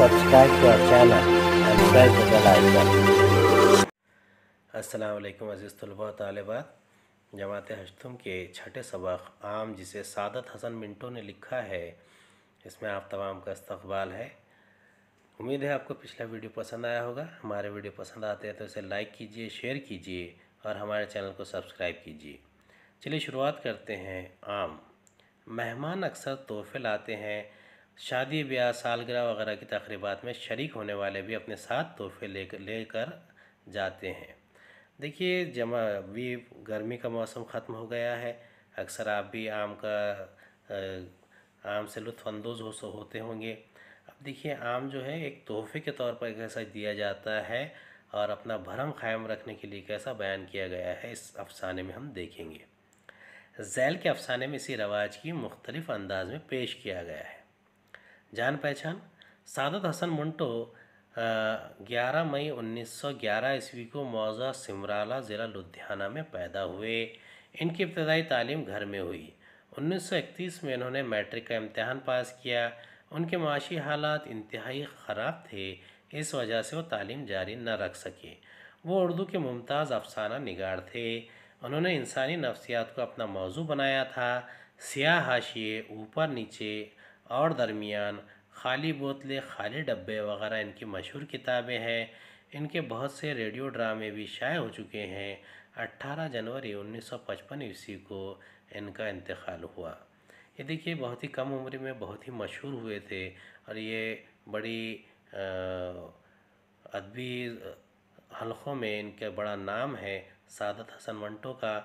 subscribe to our अज़ीज़ तलबा तलबात जमात हजतुम के छठे सबक आम जिसे सादत हसन मिंटो ने लिखा है इसमें आप तमाम का इस्तबाल है उम्मीद है आपको पिछला वीडियो पसंद आया होगा हमारे वीडियो पसंद आते हैं तो इसे लाइक कीजिए शेयर कीजिए और हमारे चैनल को सब्सक्राइब कीजिए चलिए शुरुआत करते हैं आम मेहमान अक्सर तोहफे लाते हैं शादी ब्याह सालगिरह वगैरह की तकरीबात में शरीक होने वाले भी अपने साथ तोहफे ले लेकर जाते हैं देखिए जमा अभी गर्मी का मौसम ख़त्म हो गया है अक्सर आप भी आम का आम से लुफानंदोज़ हो होते होंगे अब देखिए आम जो है एक तोहफे के तौर पर कैसा दिया जाता है और अपना भरम कायम रखने के लिए कैसा बयान किया गया है इस अफसाने में हम देखेंगे जैल के अफसाने में इसी रवाज की मुख्तलिफ़ अंदाज में पेश किया गया है जान पहचान सादत हसन मंटो ग्यारह मई 1911 ईस्वी को मौजा सिमराला ज़िला लुधियाना में पैदा हुए इनकी इब्तदाई तालीम घर में हुई 1931 में इन्होंने मैट्रिक का इम्तहान पास किया उनके माशी हालात इंतहाई ख़राब थे इस वजह से वो तालीम जारी न रख सके वो उर्दू के मुमताज़ अफसाना निगार थे उन्होंने इंसानी नफ्सियात को अपना मौजू बनाया था सियाह हाशिए ऊपर नीचे और दरमियान खाली बोतलें खाली डब्बे वगैरह इनकी मशहूर किताबें हैं इनके बहुत से रेडियो ड्रामे भी शाये हो चुके हैं 18 जनवरी 1955 ईस्वी को इनका इंतकाल हुआ ये देखिए बहुत ही कम उम्र में बहुत ही मशहूर हुए थे और ये बड़ी अदबी हलक़ों में इनका बड़ा नाम है सादत हसन मंटो का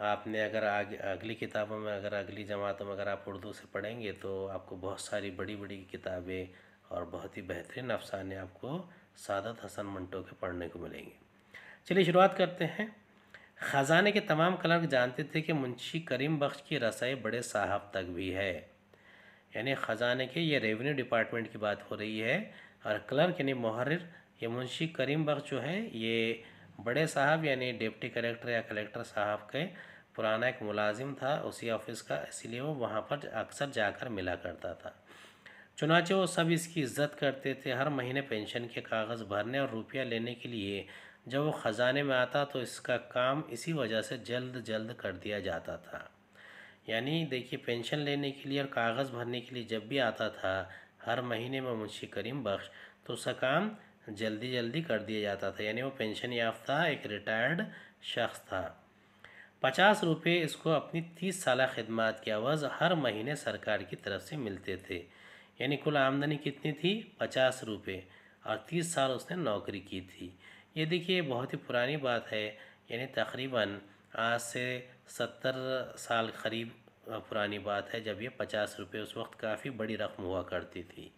आपने अगर आगे अगली किताबों में अगर अगली जमातों में अगर आप उर्दू से पढ़ेंगे तो आपको बहुत सारी बड़ी बड़ी किताबें और बहुत ही बेहतरीन अफसाने आपको सादत हसन मंटो के पढ़ने को मिलेंगे चलिए शुरुआत करते हैं ख़जाने के तमाम क्लर्क जानते थे कि मुंशी करीम बख्श की रसाई बड़े साहब तक भी है यानी ख़जाने के ये रेवेन्यू डिपार्टमेंट की बात हो रही है और क्लर्क यानी महरर ये मुंशी करीम बख्श जो है ये बड़े साहब यानी डिप्टी कलेक्टर या कलेक्टर साहब के पुराना एक मुलाजिम था उसी ऑफिस का इसलिए वो वहाँ पर अक्सर जाकर मिला करता था चुनाचे वो सब इसकी इज्जत करते थे हर महीने पेंशन के कागज़ भरने और रुपया लेने के लिए जब वो ख़जाने में आता तो इसका काम इसी वजह से जल्द जल्द कर दिया जाता था यानी देखिए पेंशन लेने के लिए और कागज़ भरने के लिए जब भी आता था हर महीने में मुंशी करीम बख्श तो उसका काम जल्दी जल्दी कर दिया जाता था यानी वो पेंशन याफ्ता एक रिटायर्ड शख्स था पचास रुपये इसको अपनी तीस साल खदमात के अवज़ हर महीने सरकार की तरफ से मिलते थे यानी कुल आमदनी कितनी थी पचास रुपये और तीस साल उसने नौकरी की थी ये देखिए बहुत ही पुरानी बात है यानी तकरीबन आज से सत्तर साल करीब पुरानी बात है जब ये पचास रुपये उस वक्त काफ़ी बड़ी रकम हुआ करती थी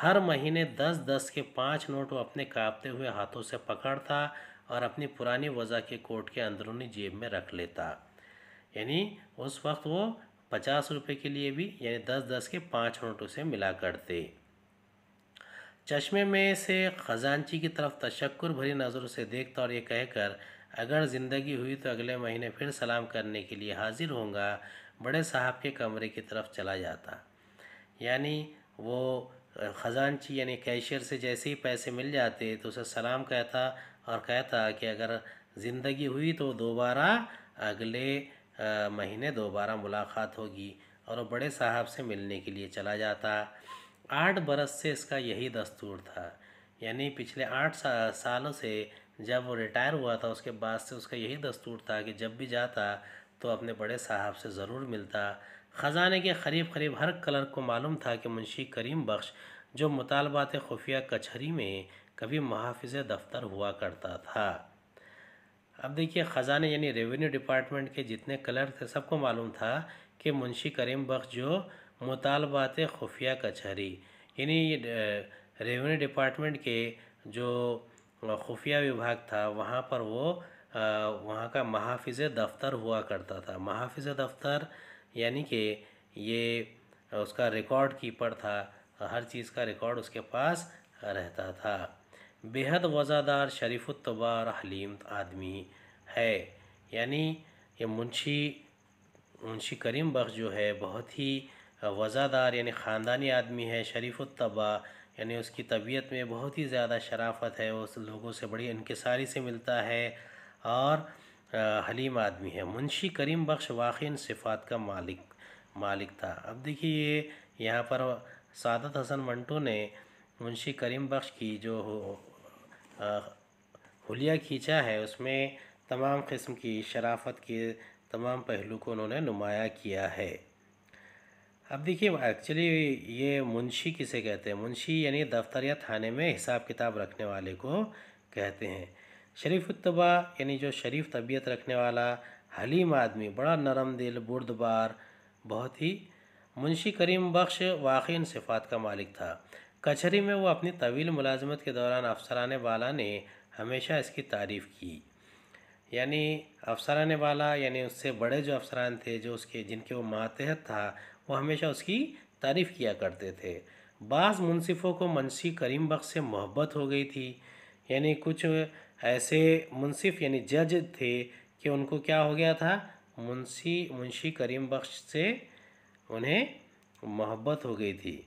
हर महीने दस दस के पाँच नोट वो अपने काँपते हुए हाथों से पकड़ता और अपनी पुरानी वज़ा के कोट के अंदरूनी जेब में रख लेता यानी उस वक्त वो पचास रुपये के लिए भी यानी दस दस के पाँच नोटों से मिला करते चश्मे में से ख़जानची की तरफ तशक्कुर भरी नज़रों से देखता और ये कहकर अगर ज़िंदगी हुई तो अगले महीने फिर सलाम करने के लिए हाज़िर होंगे बड़े साहब के कमरे की तरफ चला जाता यानी वो ख़जानची यानी कैशियर से जैसे ही पैसे मिल जाते तो उसे सलाम कहता और कहता कि अगर ज़िंदगी हुई तो दोबारा अगले महीने दोबारा मुलाकात होगी और वो बड़े साहब से मिलने के लिए चला जाता आठ बरस से इसका यही दस्तूर था यानी पिछले आठ सा, सालों से जब वो रिटायर हुआ था उसके बाद से उसका यही दस्तूर था कि जब भी जाता तो अपने बड़े साहब से ज़रूर मिलता ख़जाने के करीब करीब हर क्लर्क को मालूम था कि मुंशी करीम बख्श जो मुतालबात खुफिया कचहरी में कभी महाफिज दफ्तर हुआ करता था अब देखिए ख़जाने यानी रेवेन्यू डिपार्टमेंट के जितने क्लर्क थे सबको मालूम था कि मुंशी करीम बख्श जो मुतालबात खुफिया कचहरी यानी रेवेन्यू डिपार्टमेंट के जो खुफिया विभाग था वहाँ पर वो वहाँ का महाफिज दफ्तर हुआ करता था महाफिज दफ्तर यानी कि ये उसका रिकॉर्ड कीपर था हर चीज़ का रिकॉर्ड उसके पास रहता था बेहद वज़ादार शरीफुल्तबार हलीम आदमी है यानी ये मुंशी मुंशी करीम बख्श जो है बहुत ही वज़ादार यानी ख़ानदानी आदमी है शरीफुल्तबा यानी उसकी तबीयत में बहुत ही ज़्यादा शराफत है उस लोगों से बड़ी इनकसारी से मिलता है और हलीम आदमी है मुंशी करीम बख्श वाकिन सिफात का मालिक मालिक था अब देखिए ये यहाँ पर सादत हसन मंटू ने मुंशी करीम बख्श की जो हलिया खींचा है उसमें तमाम किस्म की शराफत के तमाम पहलू को उन्होंने नुमाया किया है अब देखिए एक्चुअली ये मुंशी किसे कहते हैं मुंशी यानी दफ्तर या थाने में हिसाब किताब रखने वाले को कहते हैं शरीफ उतबा यानी जो शरीफ तबीयत रखने वाला हलीम आदमी बड़ा नरम दिल बुरदबार बहुत ही मुंशी करीम बख्श वाकिन सिफात का मालिक था कचहरी में वो अपनी तवील मुलाजमत के दौरान अफसरान बाला ने हमेशा इसकी तारीफ़ की यानी अफसरान वाला यानी उससे बड़े जो अफसरान थे जो उसके जिनके वो मातहत था वो हमेशा उसकी तारीफ़ किया करते थे बाज़ मुनसिफ़ों को मुंशी करीम बख्श से मोहब्बत हो गई थी यानी कुछ ऐसे मुनसिफ यानी जज थे कि उनको क्या हो गया था मुंशी मुंशी करीम बख्श से उन्हें मोहब्बत हो गई थी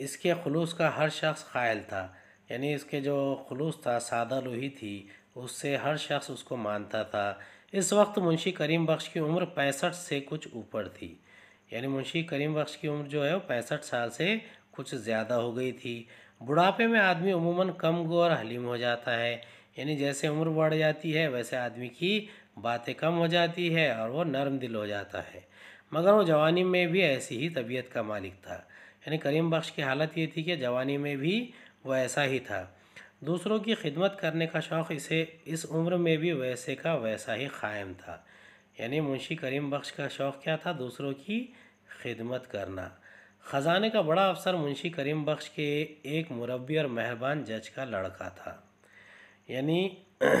इसके खलूस का हर शख्स कायल था यानी इसके जो खलूस था सादा लोही थी उससे हर शख्स उसको मानता था इस वक्त मुंशी करीम बख्श की उम्र पैंसठ से कुछ ऊपर थी यानी मुंशी करीम बख्श की उम्र जो है वो पैंसठ साल से कुछ ज़्यादा हो गई थी बुढ़ापे में आदमी उमूमन कम गो और हलीम हो जाता है यानी जैसे उम्र बढ़ जाती है वैसे आदमी की बातें कम हो जाती है और वो नरम दिल हो जाता है मगर वो जवानी में भी ऐसी ही तबीयत का मालिक था यानी करीम बख्श की हालत ये थी कि जवानी में भी वह ऐसा ही था दूसरों की खिदमत करने का शौक़ इसे इस उम्र में भी वैसे का वैसा ही कायम था यानी मुंशी करीम बख्श का शौक़ क्या था दूसरों की खिदमत करना ख़जाने का बड़ा अफसर मुंशी करीम बख्श के एक मुरबी और मेहरबान जज का लड़का था यानी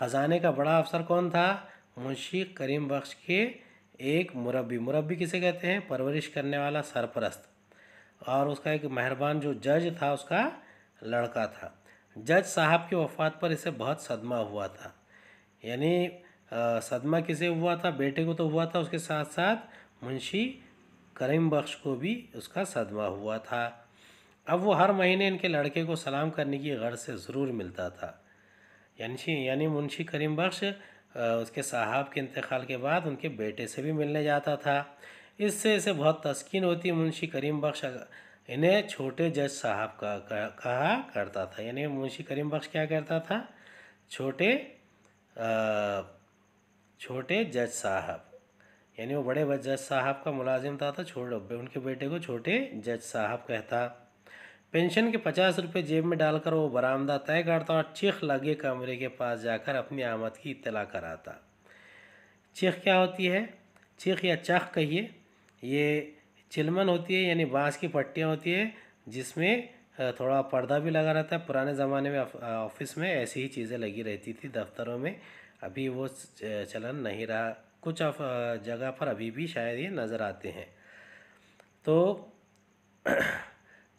ख़जाने का बड़ा अफसर कौन था मुंशी करीम बख्श के एक मुरबी मुरबी किसे कहते हैं परवरिश करने वाला सरपरस्त और उसका एक मेहरबान जो जज था उसका लड़का था जज साहब की वफात पर इसे बहुत सदमा हुआ था यानी सदमा किसे हुआ था बेटे को तो हुआ था उसके साथ साथ मुंशी करीम बख्श को भी उसका सदमा हुआ था अब वो हर महीने इनके लड़के को सलाम करने की गर्ज से ज़रूर मिलता था यानी यानी मुंशी करीम बख्श उसके साहब के इंतकाल के बाद उनके बेटे से भी मिलने जाता था इससे इसे बहुत तस्किन होती मुंशी करीम बख्श इन्हें छोटे जज साहब का कहा करता था यानी मुंशी करीम बख्श क्या करता था छोटे आ, छोटे जज साहब यानी वो बड़े जज साहब का मुलाजिम था तो छोड़ उनके बेटे को छोटे जज साहब कहता पेंशन के पचास रुपये जेब में डालकर वो बरामदा तय करता और चीख लगे कमरे के पास जाकर अपनी आमद की इतला कराता चीख क्या होती है चीख या चख कहिए ये चिलमन होती है यानी बाँस की पट्टियाँ होती है जिसमें थोड़ा पर्दा भी लगा रहता है पुराने ज़माने में ऑफिस में ऐसी ही चीज़ें लगी रहती थी दफ्तरों में अभी वो चलन नहीं रहा कुछ जगह पर अभी भी शायद ये नज़र आते हैं तो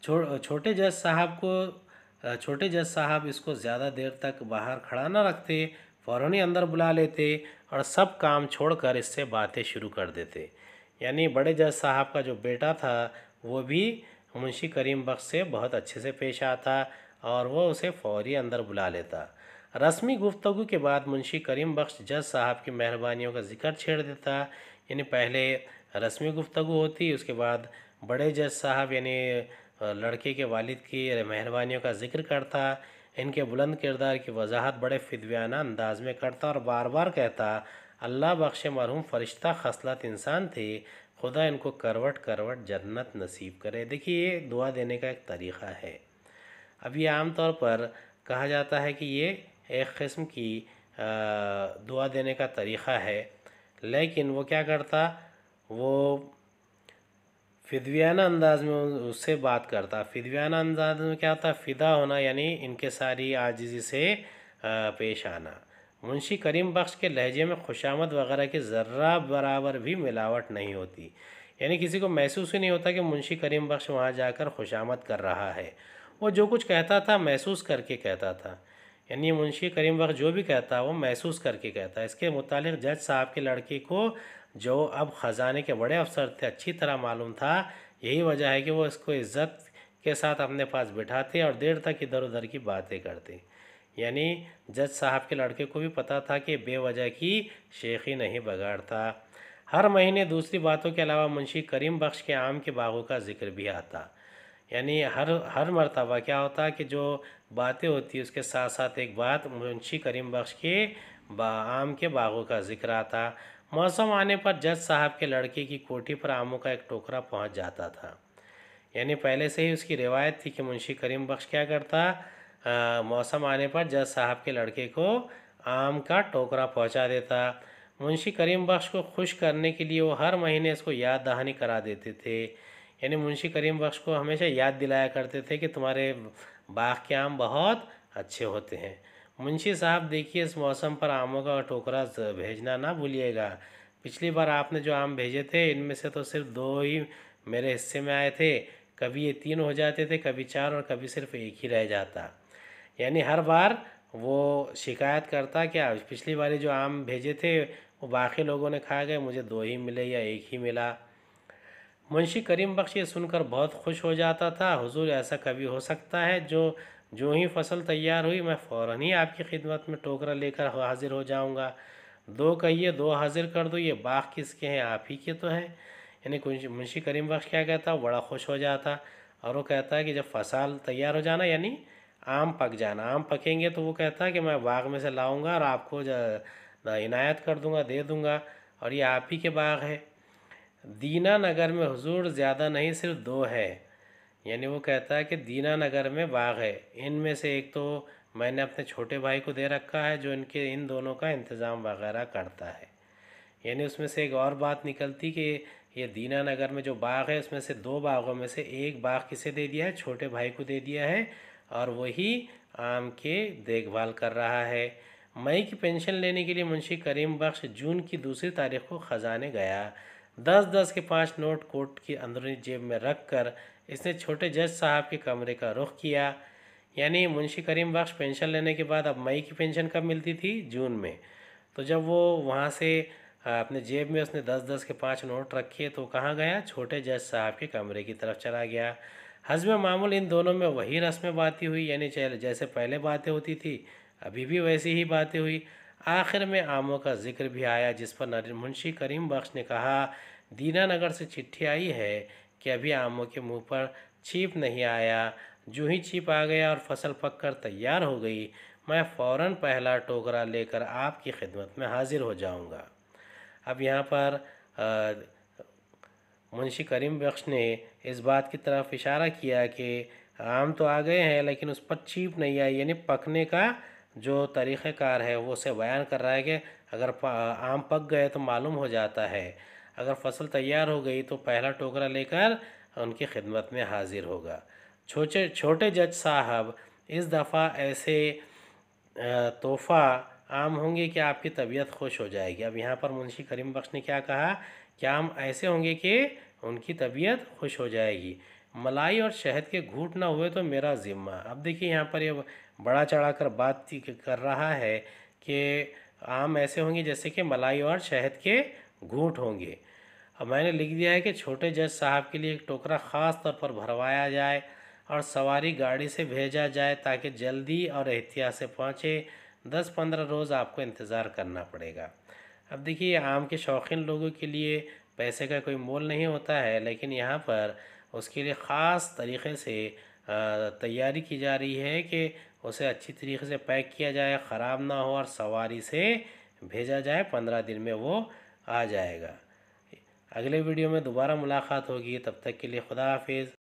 छो छोटे जज साहब को छोटे जज साहब इसको ज़्यादा देर तक बाहर खड़ा ना रखते फ़ौरन ही अंदर बुला लेते और सब काम छोड़कर इससे बातें शुरू कर देते यानी बड़े जज साहब का जो बेटा था वो भी मुंशी करीम बख्श से बहुत अच्छे से पेश आता और वो उसे फौरी अंदर बुला लेता रस्मी गुफ्तु के बाद मुंशी करीम बख्श जज साहब की मेहरबानियों का जिक्र छेड़ देता यानी पहले रस्मी गुफ्तु होती उसके बाद बड़े जज साहब यानी लड़के के वालिद की मेहरबानियों का जिक्र करता इनके बुलंद किरदार की वजाहत बड़े फिदवाना अंदाज में करता और बार बार कहता अल्लाह बख्श मरहूम फ़रिश्ता खसलत इंसान थे खुदा इनको करवट करवट जन्नत नसीब करे देखिए ये दुआ देने का एक तरीक़ा है अब ये आम तौर पर कहा जाता है कि ये एक किस्म की दुआ देने का तरीक़ा है लेकिन वो क्या करता वो फिदवियाना अंदाज में उससे बात करता फिदवियाना अंदाज में क्या होता फिदा होना यानी इनके सारी आजिजी से पेश आना मुंशी करीम बख्श के लहजे में खुशामद वगैरह की ज़र्रा बराबर भी मिलावट नहीं होती यानी किसी को महसूस ही नहीं होता कि मुंशी करीम बख्श वहाँ जाकर खुशामद कर रहा है वो जो कुछ कहता था महसूस करके कहता था यानी मुंशी करीम बख्श जो भी कहता वो महसूस करके कहता इसके मुतालिक जज साहब के लड़के को जो अब ख़जाने के बड़े अफसर थे अच्छी तरह मालूम था यही वजह है कि वो इसको इज़्ज़त के साथ अपने पास बिठाते और देर तक इधर उधर की बातें करते यानी जज साहब के लड़के को भी पता था कि बेवजह की शेखी नहीं बगाड़ता हर महीने दूसरी बातों के अलावा मुंशी करीम बख्श के आम के बागों का जिक्र भी आता यानी हर हर मरतबा क्या होता कि जो बातें होती उसके साथ साथ एक बात मुंशी करीम बख्श के आम के बागों का जिक्र आता मौसम आने पर जज साहब के लड़के की कोठी पर आमों का एक टोकरा पहुंच जाता था यानी पहले से ही उसकी रिवायत थी कि मुंशी करीम बख्श क्या करता आ, मौसम आने पर जज साहब के लड़के को आम का टोकरा पहुंचा देता मुंशी करीम बख्श को खुश करने के लिए वो हर महीने इसको याद दहानी करा देते थे यानी मुंशी करीम बख्श को हमेशा याद दिलाया करते थे कि तुम्हारे बाग के आम बहुत अच्छे होते हैं मुंशी साहब देखिए इस मौसम पर आमों का टोकरा भेजना ना भूलिएगा पिछली बार आपने जो आम भेजे थे इनमें से तो सिर्फ दो ही मेरे हिस्से में आए थे कभी ये तीन हो जाते थे कभी चार और कभी सिर्फ एक ही रह जाता यानी हर बार वो शिकायत करता कि पिछली बारी जो आम भेजे थे वो बाकी लोगों ने खा गए मुझे दो ही मिले या एक ही मिला मुंशी करीम बख्श ये सुनकर बहुत खुश हो जाता था हुजूर ऐसा कभी हो सकता है जो जो ही फसल तैयार हुई मैं फ़ौर ही आपकी खिदमत में टोकरा लेकर हाजिर हो जाऊँगा दो कहिए दो हाजिर कर दो ये बाघ किसके हैं आप ही के तो हैं यानी मुंशी करीम बख्श क्या कहता बड़ा खुश हो जाता और वो कहता है कि जब फसल तैयार हो जाना यानी आम पक जाना आम पकेंगे तो वो कहता है कि मैं बाग में से लाऊंगा और आपको इनायत कर दूंगा दे दूंगा और ये आप ही के बाग है दीना नगर में हुजूर ज़्यादा नहीं सिर्फ दो है यानी वो कहता है कि दीनानगर में बाग है इनमें से एक तो मैंने अपने छोटे भाई को दे रखा है जो इनके इन दोनों का इंतज़ाम वगैरह करता है यानी उसमें से एक और बात निकलती कि ये दीनानगर में जो बाग है उसमें से दो बागों में से एक बाग किसे दे दिया है छोटे भाई को दे दिया है और वही आम के देखभाल कर रहा है मई की पेंशन लेने के लिए मुंशी करीम बख्श जून की दूसरी तारीख को ख़जाने गया दस दस के पांच नोट कोट की अंदरूनी जेब में रख कर इसने छोटे जज साहब के कमरे का रुख किया यानी मुंशी करीम बख्श पेंशन लेने के बाद अब मई की पेंशन कब मिलती थी जून में तो जब वो वहाँ से अपने जेब में उसने दस दस के पाँच नोट रखे तो कहाँ गया छोटे जज साहब के कमरे की तरफ चला गया हजम मामूल इन दोनों में वही रस्में बातें हुई यानी जैसे पहले बातें होती थी अभी भी वैसी ही बातें हुई आखिर में आमों का जिक्र भी आया जिस पर मुंशी करीम बख्श ने कहा दीनानगर से चिट्ठी आई है कि अभी आमों के मुंह पर छीप नहीं आया जो ही छीप आ गया और फसल पककर तैयार हो गई मैं फौरन पहला टोकरा लेकर आपकी खिदमत में हाजिर हो जाऊंगा अब यहाँ पर मुंशी करीम बख्श ने इस बात की तरफ इशारा किया कि आम तो आ गए हैं लेकिन उस पर छीप नहीं आई यानी पकने का जो तरीक़ार है वो उसे बयान कर रहा है कि अगर आम पक गए तो मालूम हो जाता है अगर फसल तैयार हो गई तो पहला टोकरा लेकर उनकी खिदमत में हाजिर होगा छोटे छोटे जज साहब इस दफ़ा ऐसे तोहफ़ा आम होंगे कि आपकी तबीयत खुश हो जाएगी अब यहाँ पर मुंशी करीम बख्श ने क्या कहा कि आम ऐसे होंगे कि उनकी तबीयत खुश हो जाएगी मलाई और शहद के घूट ना हुए तो मेरा ज़िम्मा अब देखिए यहाँ पर ये बढ़ा चढ़ाकर बात कर रहा है कि आम ऐसे होंगे जैसे कि मलाई और शहद के घूट होंगे अब मैंने लिख दिया है कि छोटे जज साहब के लिए एक टोकरा ख़ास तौर पर भरवाया जाए और सवारी गाड़ी से भेजा जाए ताकि जल्दी और एहतियात से पहुँचे दस पंद्रह रोज़ आपको इंतज़ार करना पड़ेगा अब देखिए आम के शौकीन लोगों के लिए पैसे का कोई मोल नहीं होता है लेकिन यहाँ पर उसके लिए ख़ास तरीके से तैयारी की जा रही है कि उसे अच्छी तरीके से पैक किया जाए ख़राब ना हो और सवारी से भेजा जाए पंद्रह दिन में वो आ जाएगा अगले वीडियो में दोबारा मुलाकात होगी तब तक के लिए खुदा हाफिज़